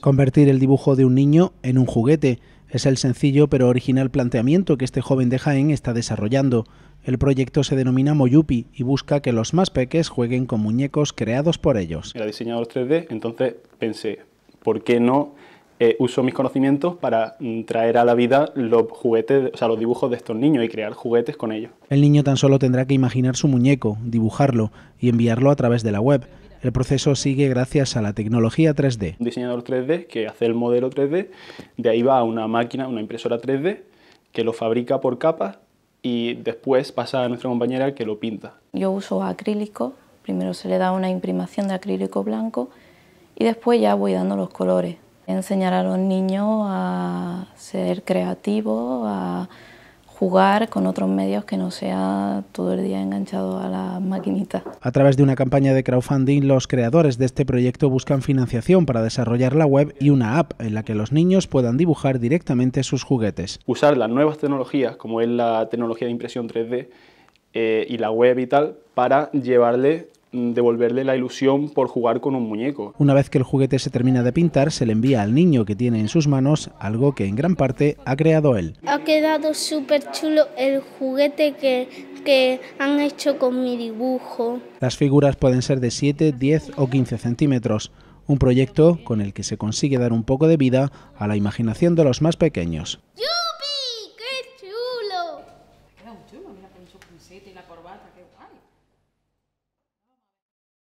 Convertir el dibujo de un niño en un juguete es el sencillo pero original planteamiento que este joven de Jaén está desarrollando. El proyecto se denomina Moyupi y busca que los más peques jueguen con muñecos creados por ellos. Era diseñador 3D, entonces pensé, ¿por qué no eh, uso mis conocimientos para mm, traer a la vida los juguetes, o los dibujos de estos niños y crear juguetes con ellos. El niño tan solo tendrá que imaginar su muñeco, dibujarlo y enviarlo a través de la web. El proceso sigue gracias a la tecnología 3D. Un diseñador 3D que hace el modelo 3D, de ahí va a una máquina, una impresora 3D, que lo fabrica por capas y después pasa a nuestra compañera que lo pinta. Yo uso acrílico, primero se le da una imprimación de acrílico blanco y después ya voy dando los colores. Enseñar a los niños a ser creativos, a jugar con otros medios que no sea todo el día enganchado a la maquinita. A través de una campaña de crowdfunding, los creadores de este proyecto buscan financiación para desarrollar la web y una app en la que los niños puedan dibujar directamente sus juguetes. Usar las nuevas tecnologías, como es la tecnología de impresión 3D eh, y la web y tal, para llevarle Mm, devolverle la ilusión por jugar con un muñeco. Una vez que el juguete se termina de pintar, se le envía al niño que tiene en sus manos algo que en gran parte ha creado él. Ha quedado súper chulo el juguete que, que han hecho con mi dibujo. Las figuras pueden ser de 7, 10 o 15 centímetros. Un proyecto con el que se consigue dar un poco de vida a la imaginación de los más pequeños. ¡Yupi! ¡Qué chulo! chulo, y la corbata, qué guay.